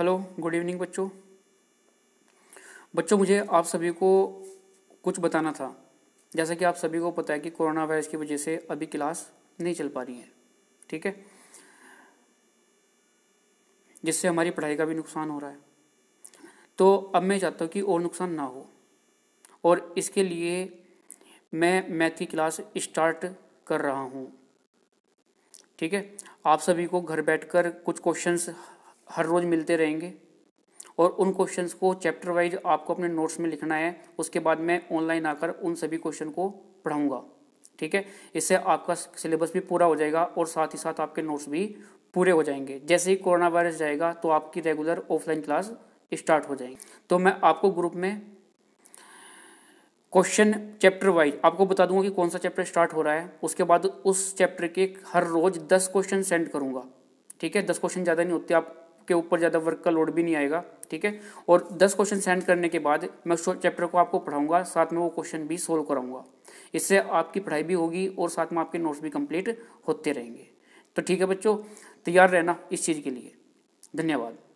hello good evening बच्चों बच्चों मुझे आप सभी को कुछ बताना था जैसा कि आप सभी को पता है कि कोरोना वायरस की वजह से अभी क्लास नहीं चल पा रही है ठीक है जिससे हमारी पढ़ाई का भी नुकसान हो रहा है तो अब मैं चाहता हूँ कि और नुकसान ना हो और इसके लिए मैं मैथ की क्लास स्टार्ट कर रहा हूँ ठीक है आप सभी को घर बैठकर कुछ क्वेश्चंस हर रोज़ मिलते रहेंगे और उन क्वेश्चंस को चैप्टर वाइज आपको अपने नोट्स में लिखना है उसके बाद मैं ऑनलाइन आकर उन सभी क्वेश्चन को पढ़ाऊँगा ठीक है इससे आपका सिलेबस भी पूरा हो जाएगा और साथ ही साथ आपके नोट्स भी पूरे हो जाएंगे जैसे ही कोरोना वायरस जाएगा तो आपकी रेगुलर ऑफलाइन क्लास स्टार्ट हो जाएगी तो मैं आपको ग्रुप में क्वेश्चन चैप्टर वाइज आपको बता दूंगा कि कौन सा चैप्टर स्टार्ट हो रहा है उसके बाद उस चैप्टर के हर रोज दस क्वेश्चन सेंड करूंगा ठीक है दस क्वेश्चन ज़्यादा नहीं होते आप के ऊपर ज़्यादा वर्क का लोड भी नहीं आएगा ठीक है और दस क्वेश्चन सेंड करने के बाद मैं उस चैप्टर को आपको पढ़ाऊंगा साथ में वो क्वेश्चन भी सोल्व कराऊंगा इससे आपकी पढ़ाई भी होगी और साथ में आपके नोट्स भी कंप्लीट होते रहेंगे तो ठीक है बच्चों तैयार रहना इस चीज़ के लिए धन्यवाद